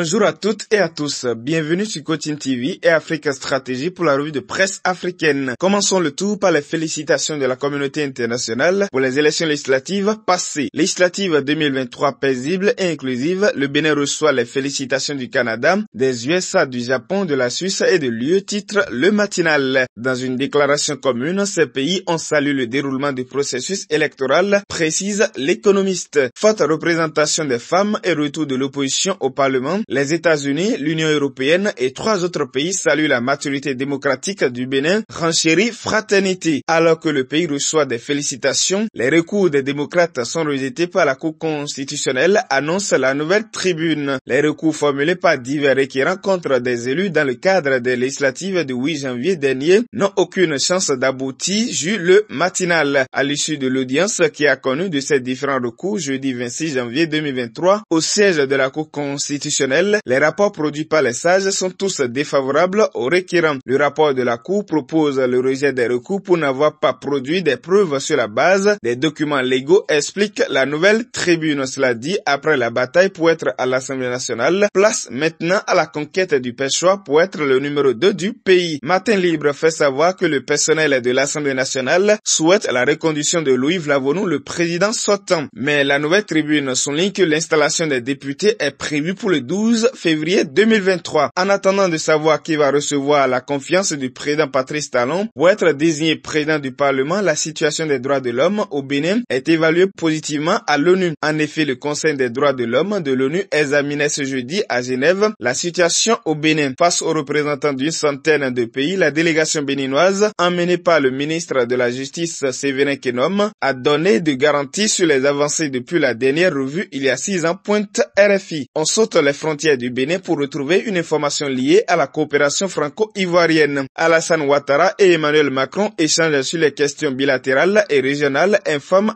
Bonjour à toutes et à tous. Bienvenue sur Coaching TV et Africa Stratégie pour la revue de presse africaine. Commençons le tout par les félicitations de la communauté internationale pour les élections législatives passées. Législative 2023 paisible et inclusive, le Bénin reçoit les félicitations du Canada, des USA, du Japon, de la Suisse et de l'UE, titre Le Matinal. Dans une déclaration commune, ces pays ont salué le déroulement du processus électoral, précise l'économiste. Forte représentation des femmes et retour de l'opposition au Parlement, les États-Unis, l'Union européenne et trois autres pays saluent la maturité démocratique du Bénin, renchérit fraternité. Alors que le pays reçoit des félicitations, les recours des démocrates sont rejetés par la Cour constitutionnelle, annonce la nouvelle tribune. Les recours formulés par divers requérants contre des élus dans le cadre des législatives du 8 janvier dernier n'ont aucune chance d'aboutir, jus le matinal. À l'issue de l'audience qui a connu de ces différents recours jeudi 26 janvier 2023 au siège de la Cour constitutionnelle, les rapports produits par les sages sont tous défavorables aux requérants. Le rapport de la Cour propose le rejet des recours pour n'avoir pas produit des preuves sur la base des documents légaux, explique la nouvelle tribune. Cela dit, après la bataille pour être à l'Assemblée nationale, place maintenant à la conquête du Pêchoir pour être le numéro 2 du pays. Matin Libre fait savoir que le personnel de l'Assemblée nationale souhaite la reconduction de Louis Vlavonou, le président sortant. Mais la nouvelle tribune souligne que l'installation des députés est prévue pour le 12 12 février 2023. En attendant de savoir qui va recevoir la confiance du président Patrice Talon pour être désigné président du Parlement, la situation des droits de l'homme au Bénin est évaluée positivement à l'ONU. En effet, le Conseil des droits de l'homme de l'ONU examinait ce jeudi à Genève la situation au Bénin. Face aux représentants d'une centaine de pays, la délégation béninoise, emmenée par le ministre de la Justice Séverin Kenom, a donné de garanties sur les avancées depuis la dernière revue il y a six ans, pointe RFI. On saute les frontières du Bénin pour retrouver une information liée à la coopération franco-ivoirienne. Alassane Ouattara et Emmanuel Macron échangent sur les questions bilatérales et régionales,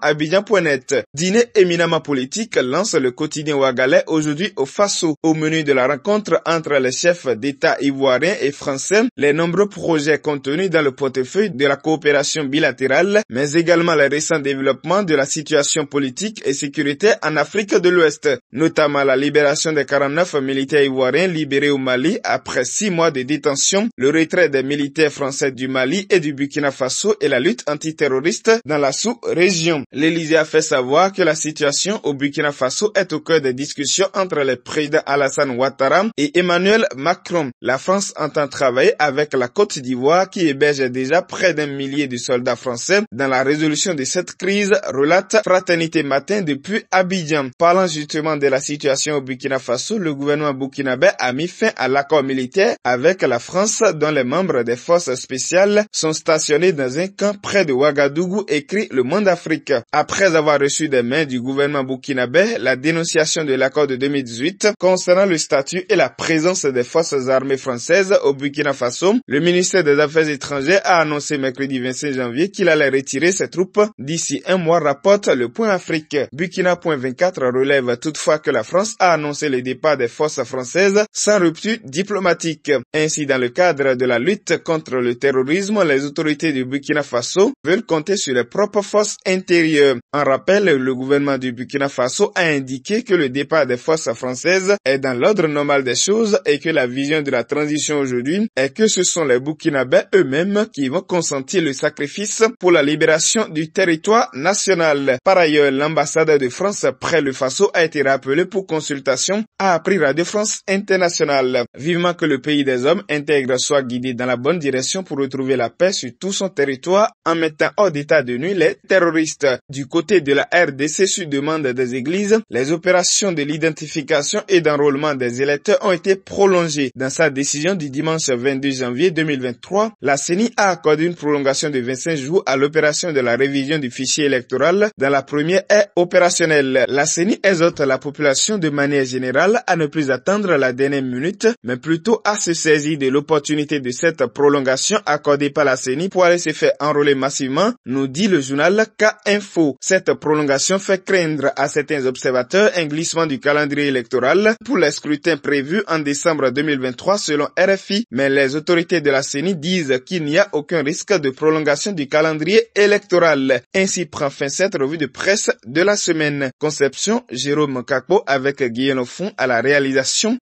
à Bidjan.net. Dîner éminemment politique lance le quotidien ouagalais aujourd'hui au Faso. Au menu de la rencontre entre les chefs d'État ivoiriens et français, les nombreux projets contenus dans le portefeuille de la coopération bilatérale, mais également les récents développements de la situation politique et sécuritaire en Afrique de l'Ouest, notamment la libération des 49 militaires ivoiriens libéré au Mali après six mois de détention, le retrait des militaires français du Mali et du Burkina Faso et la lutte antiterroriste dans la sous-région. L'Élysée a fait savoir que la situation au Burkina Faso est au cœur des discussions entre les présidents Alassane Ouattara et Emmanuel Macron. La France entend travailler avec la Côte d'Ivoire qui héberge déjà près d'un millier de soldats français dans la résolution de cette crise, relate Fraternité Matin depuis Abidjan. Parlant justement de la situation au Burkina Faso, le le gouvernement burkinabé a mis fin à l'accord militaire avec la France dont les membres des forces spéciales sont stationnés dans un camp près de Ouagadougou, écrit Le Monde Afrique. Après avoir reçu des mains du gouvernement burkinabé la dénonciation de l'accord de 2018 concernant le statut et la présence des forces armées françaises au Burkina Faso, le ministère des Affaires étrangères a annoncé mercredi 25 janvier qu'il allait retirer ses troupes d'ici un mois, rapporte le Point Afrique. Burkina.24 relève toutefois que la France a annoncé le départ des forces françaises sans rupture diplomatique. Ainsi, dans le cadre de la lutte contre le terrorisme, les autorités du Burkina Faso veulent compter sur les propres forces intérieures. En rappel, le gouvernement du Burkina Faso a indiqué que le départ des forces françaises est dans l'ordre normal des choses et que la vision de la transition aujourd'hui est que ce sont les Burkinabés eux-mêmes qui vont consentir le sacrifice pour la libération du territoire national. Par ailleurs, l'ambassade de France près le Faso a été rappelée pour consultation à appris Radio France internationale Vivement que le pays des hommes intègre soit guidé dans la bonne direction pour retrouver la paix sur tout son territoire en mettant hors d'état de nuit les terroristes. Du côté de la RDC sur demande des églises, les opérations de l'identification et d'enrôlement des électeurs ont été prolongées. Dans sa décision du dimanche 22 janvier 2023, la CENI a accordé une prolongation de 25 jours à l'opération de la révision du fichier électoral dans la première est opérationnelle. La CENI exhorte la population de manière générale à ne ne plus attendre la dernière minute, mais plutôt à se saisir de l'opportunité de cette prolongation accordée par la CENI pour aller se faire enrôler massivement, nous dit le journal K-Info. Cette prolongation fait craindre à certains observateurs un glissement du calendrier électoral pour les scrutins prévus en décembre 2023 selon RFI, mais les autorités de la CENI disent qu'il n'y a aucun risque de prolongation du calendrier électoral. Ainsi prend fin cette revue de presse de la semaine. Conception Jérôme capot avec Guillaume Fond à la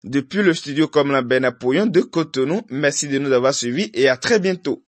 depuis le studio comme la Ben Napoléon de Cotonou. Merci de nous avoir suivis et à très bientôt.